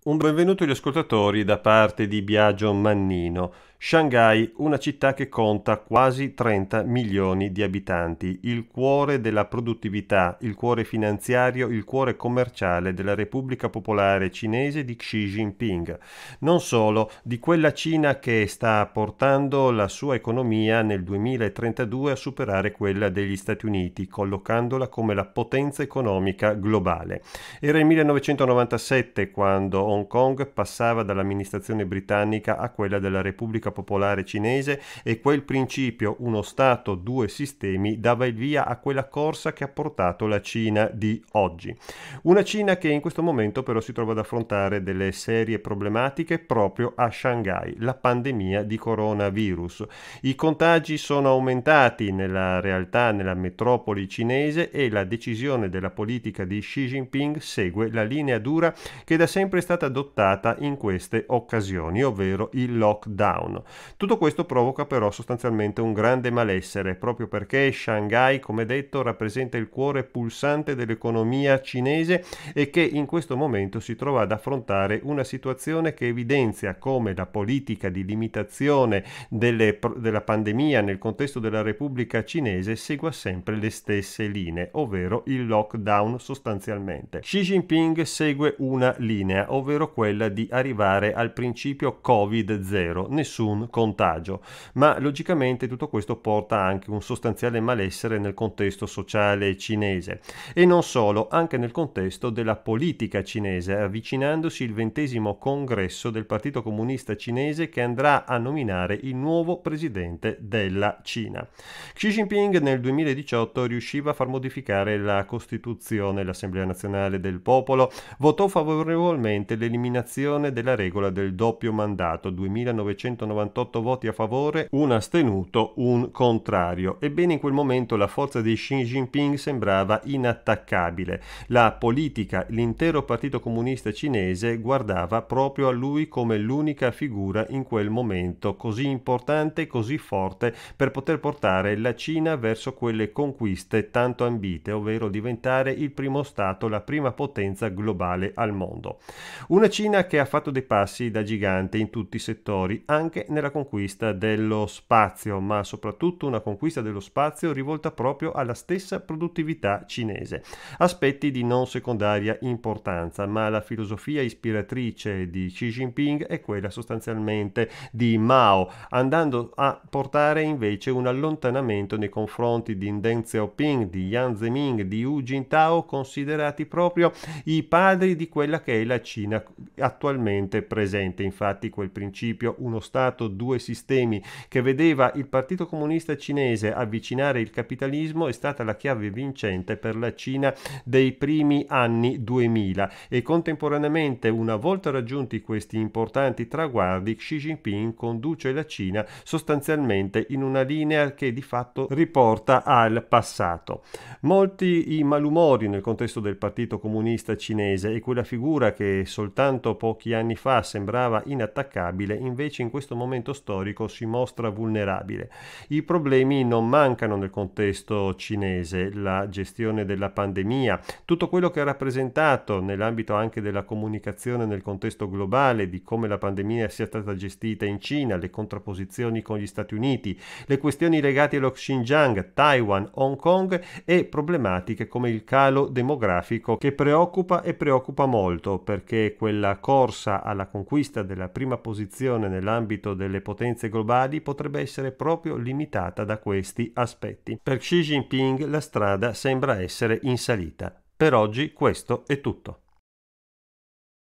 Un benvenuto agli ascoltatori da parte di Biagio Mannino. Shanghai, una città che conta quasi 30 milioni di abitanti, il cuore della produttività, il cuore finanziario, il cuore commerciale della Repubblica Popolare Cinese di Xi Jinping. Non solo, di quella Cina che sta portando la sua economia nel 2032 a superare quella degli Stati Uniti, collocandola come la potenza economica globale. Era il 1997 quando Hong Kong passava dall'amministrazione britannica a quella della Repubblica Popolare Cinese e quel principio uno Stato, due sistemi dava il via a quella corsa che ha portato la Cina di oggi. Una Cina che in questo momento però si trova ad affrontare delle serie problematiche proprio a Shanghai, la pandemia di coronavirus. I contagi sono aumentati nella realtà, nella metropoli cinese e la decisione della politica di Xi Jinping segue la linea dura che da sempre è stata stata adottata in queste occasioni, ovvero il lockdown. Tutto questo provoca però sostanzialmente un grande malessere, proprio perché Shanghai, come detto, rappresenta il cuore pulsante dell'economia cinese e che in questo momento si trova ad affrontare una situazione che evidenzia come la politica di limitazione delle, della pandemia nel contesto della Repubblica cinese segua sempre le stesse linee, ovvero il lockdown sostanzialmente. Xi Jinping segue una linea, ovvero ovvero quella di arrivare al principio Covid-0, nessun contagio. Ma logicamente tutto questo porta anche un sostanziale malessere nel contesto sociale cinese e non solo, anche nel contesto della politica cinese, avvicinandosi il ventesimo congresso del Partito Comunista Cinese che andrà a nominare il nuovo presidente della Cina. Xi Jinping nel 2018 riusciva a far modificare la Costituzione, l'Assemblea Nazionale del Popolo votò favorevolmente dell'eliminazione della regola del doppio mandato, 2998 voti a favore, un astenuto, un contrario. Ebbene in quel momento la forza di Xi Jinping sembrava inattaccabile. La politica, l'intero partito comunista cinese guardava proprio a lui come l'unica figura in quel momento così importante, così forte per poter portare la Cina verso quelle conquiste tanto ambite, ovvero diventare il primo Stato, la prima potenza globale al mondo. Una Cina che ha fatto dei passi da gigante in tutti i settori, anche nella conquista dello spazio, ma soprattutto una conquista dello spazio rivolta proprio alla stessa produttività cinese. Aspetti di non secondaria importanza, ma la filosofia ispiratrice di Xi Jinping è quella sostanzialmente di Mao, andando a portare invece un allontanamento nei confronti di Deng Xiaoping, di Yan Zeming, di Hu Jintao, considerati proprio i padri di quella che è la Cina era attualmente presente infatti quel principio uno Stato, due sistemi che vedeva il Partito Comunista Cinese avvicinare il capitalismo è stata la chiave vincente per la Cina dei primi anni 2000 e contemporaneamente una volta raggiunti questi importanti traguardi Xi Jinping conduce la Cina sostanzialmente in una linea che di fatto riporta al passato. Molti i malumori nel contesto del Partito Comunista Cinese e quella figura che soltanto soltanto pochi anni fa sembrava inattaccabile, invece in questo momento storico si mostra vulnerabile. I problemi non mancano nel contesto cinese, la gestione della pandemia, tutto quello che ha rappresentato nell'ambito anche della comunicazione nel contesto globale di come la pandemia sia stata gestita in Cina, le contrapposizioni con gli Stati Uniti, le questioni legate allo Xinjiang, Taiwan, Hong Kong e problematiche come il calo demografico che preoccupa e preoccupa molto perché quella corsa alla conquista della prima posizione nell'ambito delle potenze globali potrebbe essere proprio limitata da questi aspetti. Per Xi Jinping la strada sembra essere in salita. Per oggi questo è tutto.